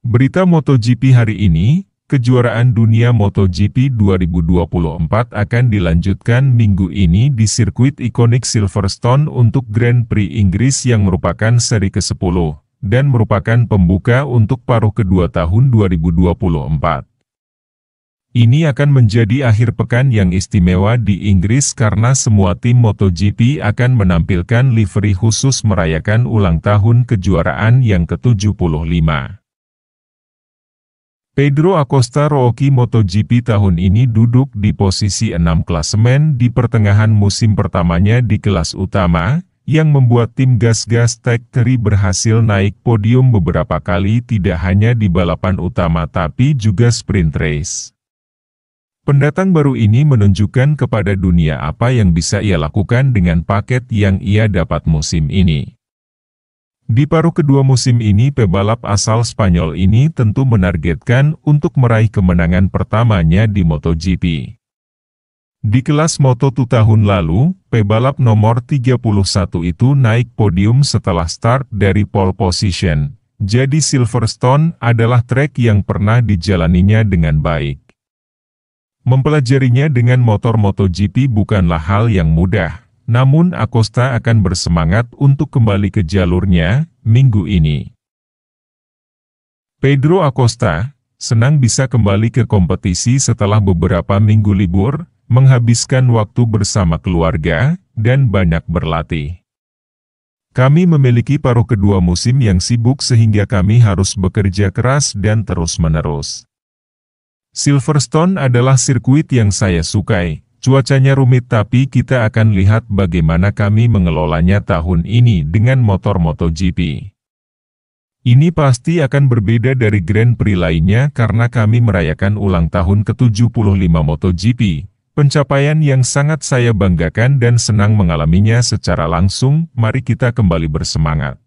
Berita MotoGP hari ini, kejuaraan dunia MotoGP 2024 akan dilanjutkan minggu ini di sirkuit ikonik Silverstone untuk Grand Prix Inggris yang merupakan seri ke-10, dan merupakan pembuka untuk paruh kedua tahun 2024. Ini akan menjadi akhir pekan yang istimewa di Inggris karena semua tim MotoGP akan menampilkan livery khusus merayakan ulang tahun kejuaraan yang ke-75. Pedro Acosta Rookie MotoGP tahun ini duduk di posisi 6 klasemen di pertengahan musim pertamanya di kelas utama, yang membuat tim gas-gas Tech Keri berhasil naik podium beberapa kali tidak hanya di balapan utama tapi juga sprint race. Pendatang baru ini menunjukkan kepada dunia apa yang bisa ia lakukan dengan paket yang ia dapat musim ini. Di paruh kedua musim ini pebalap asal Spanyol ini tentu menargetkan untuk meraih kemenangan pertamanya di MotoGP. Di kelas Moto2 tahun lalu, pebalap nomor 31 itu naik podium setelah start dari pole position. Jadi Silverstone adalah trek yang pernah dijalaninya dengan baik. Mempelajarinya dengan motor MotoGP bukanlah hal yang mudah, namun Acosta akan bersemangat untuk kembali ke jalurnya minggu ini. Pedro Acosta senang bisa kembali ke kompetisi setelah beberapa minggu libur, menghabiskan waktu bersama keluarga, dan banyak berlatih. Kami memiliki paruh kedua musim yang sibuk sehingga kami harus bekerja keras dan terus-menerus. Silverstone adalah sirkuit yang saya sukai, Cuacanya rumit tapi kita akan lihat bagaimana kami mengelolanya tahun ini dengan motor MotoGP. Ini pasti akan berbeda dari Grand Prix lainnya karena kami merayakan ulang tahun ke-75 MotoGP, pencapaian yang sangat saya banggakan dan senang mengalaminya secara langsung, mari kita kembali bersemangat.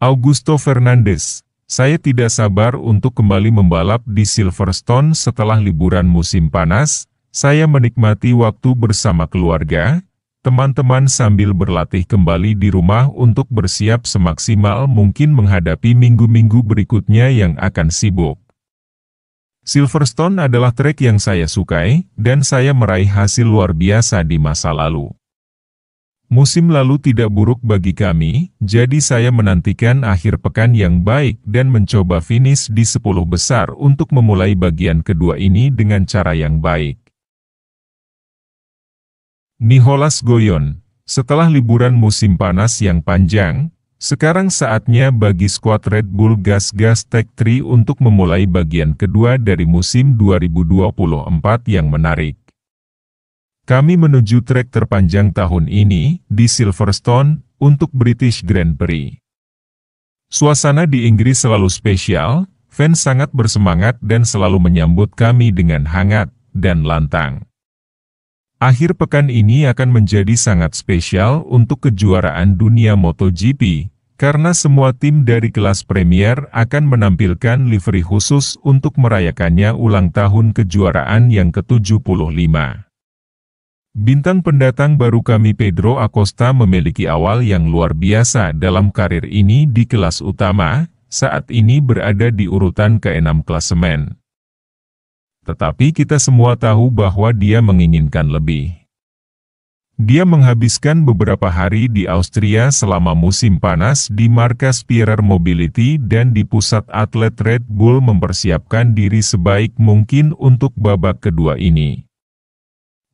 Augusto Fernandes, saya tidak sabar untuk kembali membalap di Silverstone setelah liburan musim panas. Saya menikmati waktu bersama keluarga, teman-teman sambil berlatih kembali di rumah untuk bersiap semaksimal mungkin menghadapi minggu-minggu berikutnya yang akan sibuk. Silverstone adalah trek yang saya sukai, dan saya meraih hasil luar biasa di masa lalu. Musim lalu tidak buruk bagi kami, jadi saya menantikan akhir pekan yang baik dan mencoba finish di 10 besar untuk memulai bagian kedua ini dengan cara yang baik. Niholas Goyon, setelah liburan musim panas yang panjang, sekarang saatnya bagi skuad Red Bull Gas Gas Tech 3 untuk memulai bagian kedua dari musim 2024 yang menarik. Kami menuju trek terpanjang tahun ini, di Silverstone, untuk British Grand Prix. Suasana di Inggris selalu spesial, fans sangat bersemangat dan selalu menyambut kami dengan hangat dan lantang. Akhir pekan ini akan menjadi sangat spesial untuk kejuaraan dunia MotoGP, karena semua tim dari kelas Premier akan menampilkan livery khusus untuk merayakannya ulang tahun kejuaraan yang ke-75. Bintang pendatang baru kami Pedro Acosta memiliki awal yang luar biasa dalam karir ini di kelas utama, saat ini berada di urutan ke-6 klasemen. Tetapi kita semua tahu bahwa dia menginginkan lebih. Dia menghabiskan beberapa hari di Austria selama musim panas di markas Pierer Mobility dan di pusat atlet Red Bull mempersiapkan diri sebaik mungkin untuk babak kedua ini.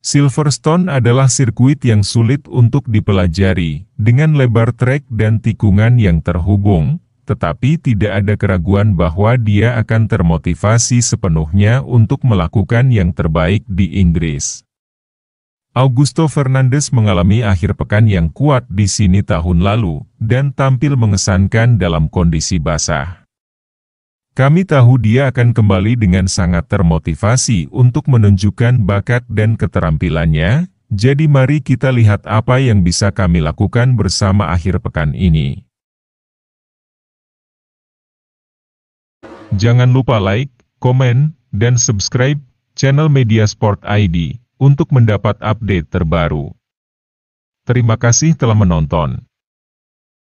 Silverstone adalah sirkuit yang sulit untuk dipelajari, dengan lebar trek dan tikungan yang terhubung, tetapi tidak ada keraguan bahwa dia akan termotivasi sepenuhnya untuk melakukan yang terbaik di Inggris. Augusto Fernandes mengalami akhir pekan yang kuat di sini tahun lalu, dan tampil mengesankan dalam kondisi basah. Kami tahu dia akan kembali dengan sangat termotivasi untuk menunjukkan bakat dan keterampilannya, jadi mari kita lihat apa yang bisa kami lakukan bersama akhir pekan ini. Jangan lupa like, komen, dan subscribe channel Media Sport ID untuk mendapat update terbaru. Terima kasih telah menonton.